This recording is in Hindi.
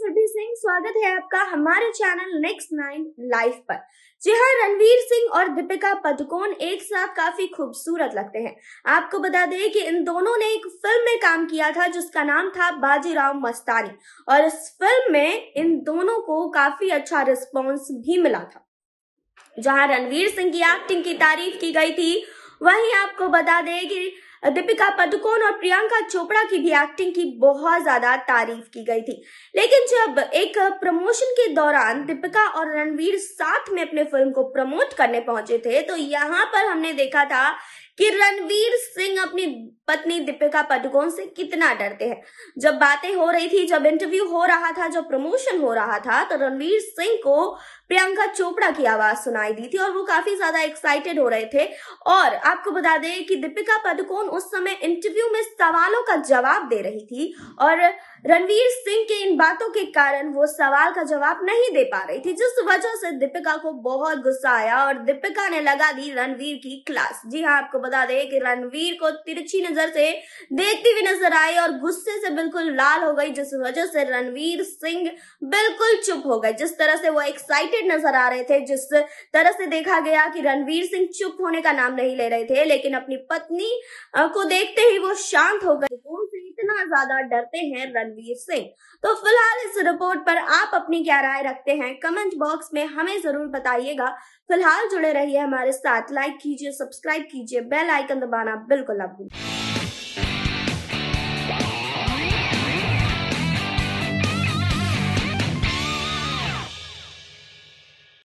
सभी सिंह स्वागत है आपका हमारे चैनल नेक्स्ट नाइन लाइफ पर जी हाँ रणवीर सिंह और दीपिका पदुकोण एक साथ काफी खूबसूरत लगते हैं आपको बता दें कि इन दोनों ने एक फिल्म में काम किया था जिसका नाम था बाजीराव मस्तानी और इस फिल्म में इन दोनों को काफी अच्छा रिस्पॉन्स भी मिला था जहां रणवीर सिंह की एक्टिंग की तारीफ की गई थी वहीं आपको बता दें कि दीपिका पादुकोण और प्रियंका चोपड़ा की भी एक्टिंग की बहुत ज्यादा तारीफ की गई थी लेकिन जब एक प्रमोशन के दौरान दीपिका और रणवीर साथ में अपने फिल्म को प्रमोट करने पहुंचे थे तो यहाँ पर हमने देखा था कि रणवीर सिंह अपनी पत्नी दीपिका पादुकोण से कितना डरते हैं जब बातें हो रही थी जब इंटरव्यू हो रहा था जब प्रमोशन हो रहा था तो रणवीर सिंह को प्रियंका चोपड़ा की आवाज सुनाई दी थी और वो काफी ज्यादा एक्साइटेड हो रहे थे और आपको बता दें कि दीपिका पादुकोण उस समय इंटरव्यू में सवालों का जवाब दे रही थी और रणवीर सिंह के इन बातों के कारण वो सवाल का जवाब नहीं दे पा रही थी जिस वजह से दीपिका को बहुत गुस्सा आया और दीपिका ने लगा दी रणवीर की क्लास जी हाँ आपको बता दें कि रणवीर को तिरछी नजर से देखती हुई नजर आई और गुस्से से बिल्कुल लाल हो गई जिस वजह से रणवीर सिंह बिल्कुल चुप हो गए जिस तरह से वो एक्साइटेड नजर आ रहे थे जिस तरह से देखा गया कि रणवीर सिंह चुप होने का नाम नहीं ले रहे थे लेकिन अपनी पत्नी को देखते ही वो शांत हो गए कितना ज्यादा डरते हैं रणवीर सिंह तो फिलहाल इस रिपोर्ट पर आप अपनी क्या राय रखते हैं कमेंट बॉक्स में हमें जरूर बताइएगा फिलहाल जुड़े रहिए हमारे साथ लाइक कीजिए सब्सक्राइब कीजिए बेल आइकन दबाना बिल्कुल अब